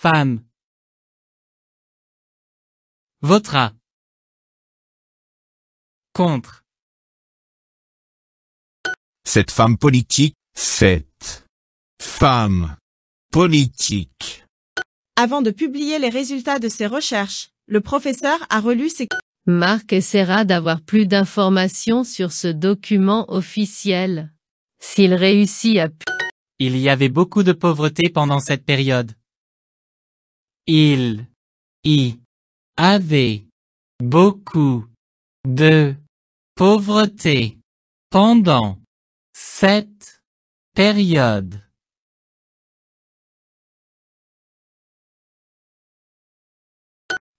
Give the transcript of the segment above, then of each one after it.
femme votera contre cette femme politique, cette femme politique. Avant de publier les résultats de ses recherches, le professeur a relu ses... Marc essaiera d'avoir plus d'informations sur ce document officiel. S'il réussit à... Il y avait beaucoup de pauvreté pendant cette période. Il y avait beaucoup de pauvreté pendant cette période.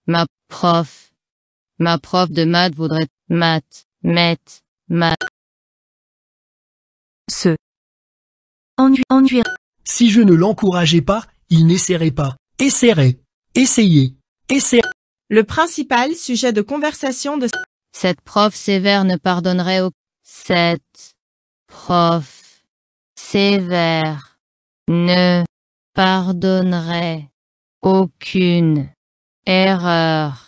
Ma prof. Ma prof de maths voudrait maths, maths, maths. Ennuyer. Si je ne l'encourageais pas, il n'essaierait pas. Essaierait. Essayez. Essayez. Le principal sujet de conversation de cette prof sévère ne pardonnerait aucune erreur.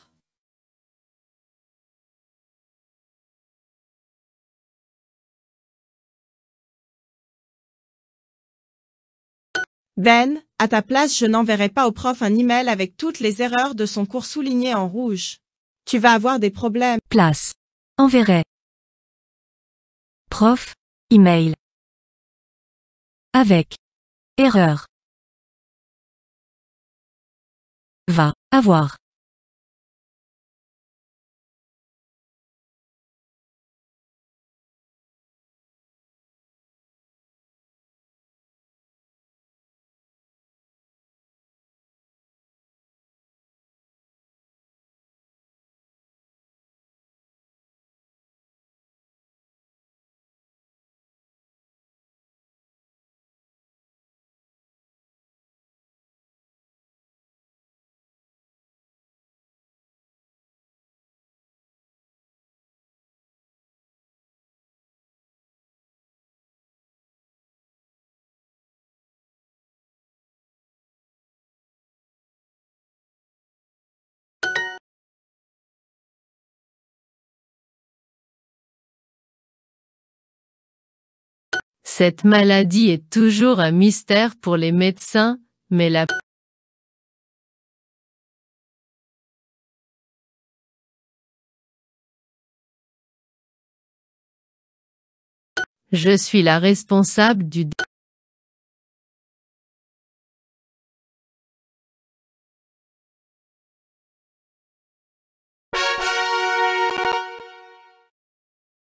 Ben. À ta place je n'enverrai pas au prof un email avec toutes les erreurs de son cours soulignées en rouge. Tu vas avoir des problèmes. Place. Enverrai. Prof. Email. Avec. Erreur. Va. Avoir. Cette maladie est toujours un mystère pour les médecins, mais la Je suis la responsable du